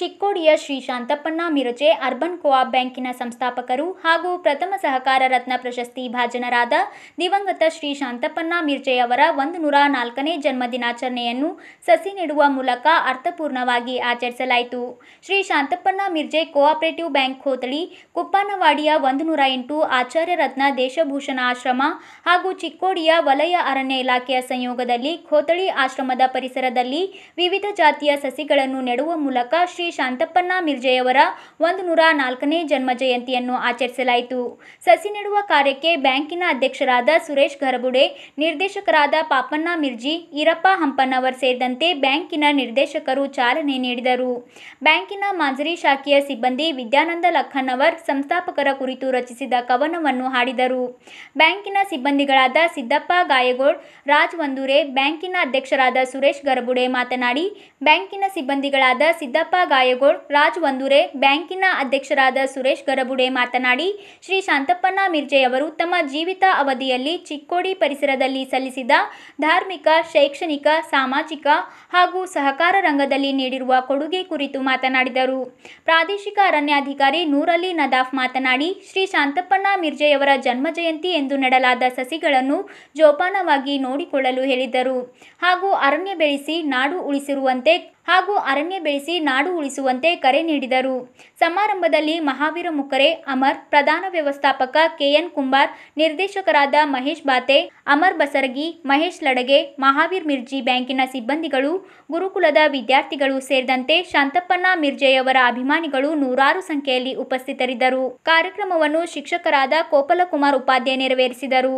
ಚಿಕ್ಕೋಡಿಯ Shri Shantappanna Mirje urban co-op ಬ್ಯಾಂಕಿನ ಸಂಸ್ಥಾಪಕರು ಹಾಗೂ ಪ್ರಥಮ ಸಹಕಾರ ರತ್ನ ಪ್ರಶಸ್ತಿ ಭಾಜನರಾದ ದಿವಂಗತ ಶ್ರೀ ಶಾಂತಪ್ಪಣ್ಣ ಮಿರ್ಜೆಯವರ ಒಂದು ನೂರ ನಾಲ್ಕನೇ ಜನ್ಮ ದಿನಾಚರಣೆಯನ್ನು ಸಸಿ ನೆಡುವ ಮೂಲಕ ಅರ್ಥಪೂರ್ಣವಾಗಿ ಆಚರಿಸಲಾಯಿತು ಶ್ರೀ ಶಾಂತಪ್ಪಣ್ಣ ಮಿರ್ಜೆ ಕೋಆಪರೇಟಿವ್ ಬ್ಯಾಂಕ್ ಹೋತಳಿ ಕುಪ್ಪಾನವಾಡಿಯ ಒಂದು ನೂರ ಎಂಟು ಆಚಾರ್ಯ ರತ್ನ ದೇಶಭೂಷಣ ಆಶ್ರಮ ಹಾಗೂ ಚಿಕ್ಕೋಡಿಯ ವಲಯ ಅರಣ್ಯ ಇಲಾಖೆಯ ಸಂಯೋಗದಲ್ಲಿ ಖೋತಳಿ ಆಶ್ರಮದ ಪರಿಸರದಲ್ಲಿ ವಿವಿಧ ಜಾತಿಯ ಸಸಿಗಳನ್ನು ನೆಡುವ ಮೂಲಕ ಶ್ರೀ ಶ್ರೀ ಶಾಂತಪ್ಪನ ಮಿರ್ಜೆಯವರ ಒಂದು ನೂರ ನಾಲ್ಕನೇ ಜನ್ಮ ಜಯಂತಿಯನ್ನು ಆಚರಿಸಲಾಯಿತು ಸಸಿ ನೆಡುವ ಕಾರ್ಯಕ್ಕೆ ಬ್ಯಾಂಕಿನ ಅಧ್ಯಕ್ಷರಾದ ಸುರೇಶ್ ಗರಬುಡೆ ನಿರ್ದೇಶಕರಾದ ಪಾಪಣ್ಣ ಮಿರ್ಜಿ ಈರಪ್ಪ ಹಂಪನ್ನವರ್ ಸೇರಿದಂತೆ ಬ್ಯಾಂಕಿನ ನಿರ್ದೇಶಕರು ಚಾಲನೆ ನೀಡಿದರು ಬ್ಯಾಂಕಿನ ಮಾಂಜರಿ ಶಾಖೆಯ ಸಿಬ್ಬಂದಿ ವಿದ್ಯಾನಂದ ಲಖನ್ನವರ್ ಸಂಸ್ಥಾಪಕರ ಕುರಿತು ರಚಿಸಿದ ಕವನವನ್ನು ಹಾಡಿದರು ಬ್ಯಾಂಕಿನ ಸಿಬ್ಬಂದಿಗಳಾದ ಸಿದ್ದಪ್ಪ ಗಾಯಗೋಳ್ ರಾಜ್ ವಂದೂರೆ ಬ್ಯಾಂಕಿನ ಅಧ್ಯಕ್ಷರಾದ ಸುರೇಶ್ ಗರಬುಡೆ ಮಾತನಾಡಿ ಬ್ಯಾಂಕಿನ ಸಿಬ್ಬಂದಿಗಳಾದ ಸಿದ್ದಪ್ಪ ಕಾಯಗೋಳ್ ರಾಜ್ ವಂದೂರೆ ಬ್ಯಾಂಕಿನ ಅಧ್ಯಕ್ಷರಾದ ಸುರೇಶ್ ಗರಬುಡೆ ಮಾತನಾಡಿ ಶ್ರೀ ಶಾಂತಪ್ಪನ ಮಿರ್ಜೆಯವರು ತಮ್ಮ ಜೀವಿತ ಅವಧಿಯಲ್ಲಿ ಚಿಕ್ಕೋಡಿ ಪರಿಸರದಲ್ಲಿ ಸಲ್ಲಿಸಿದ ಧಾರ್ಮಿಕ ಶೈಕ್ಷಣಿಕ ಸಾಮಾಜಿಕ ಹಾಗೂ ಸಹಕಾರ ರಂಗದಲ್ಲಿ ನೀಡಿರುವ ಕೊಡುಗೆ ಕುರಿತು ಮಾತನಾಡಿದರು ಪ್ರಾದೇಶಿಕ ಅರಣ್ಯಾಧಿಕಾರಿ ನೂರಲಿ ನದಾಫ್ ಮಾತನಾಡಿ ಶ್ರೀ ಶಾಂತಪ್ಪಣ್ಣ ಮಿರ್ಜೆಯವರ ಜನ್ಮ ಜಯಂತಿ ಎಂದು ನೆಡಲಾದ ಸಸಿಗಳನ್ನು ಜೋಪಾನವಾಗಿ ನೋಡಿಕೊಳ್ಳಲು ಹೇಳಿದರು ಹಾಗೂ ಅರಣ್ಯ ಬೆಳೆಸಿ ನಾಡು ಉಳಿಸಿರುವಂತೆ ಹಾಗೂ ಅರಣ್ಯ ಬೆಳೆಸಿ ನಾಡು ಉಳಿಸುವಂತೆ ಕರೆ ನೀಡಿದರು ಸಮಾರಂಭದಲ್ಲಿ ಮಹಾವೀರ ಮುಖರೆ ಅಮರ್ ಪ್ರಧಾನ ವ್ಯವಸ್ಥಾಪಕ ಕೆಎನ್ ಕುಂಬಾರ್ ನಿರ್ದೇಶಕರಾದ ಮಹೇಶ್ ಬಾತೆ ಅಮರ್ ಬಸರಗಿ ಮಹೇಶ್ ಲಡಗೆ ಮಹಾವೀರ್ ಮಿರ್ಜಿ ಬ್ಯಾಂಕಿನ ಸಿಬ್ಬಂದಿಗಳು ಗುರುಕುಲದ ವಿದ್ಯಾರ್ಥಿಗಳು ಸೇರಿದಂತೆ ಶಾಂತಪ್ಪನ ಮಿರ್ಜೆಯವರ ಅಭಿಮಾನಿಗಳು ನೂರಾರು ಸಂಖ್ಯೆಯಲ್ಲಿ ಉಪಸ್ಥಿತರಿದ್ದರು ಕಾರ್ಯಕ್ರಮವನ್ನು ಶಿಕ್ಷಕರಾದ ಕೋಪಲಕುಮಾರ್ ಉಪಾಧ್ಯಾಯ ನೆರವೇರಿಸಿದರು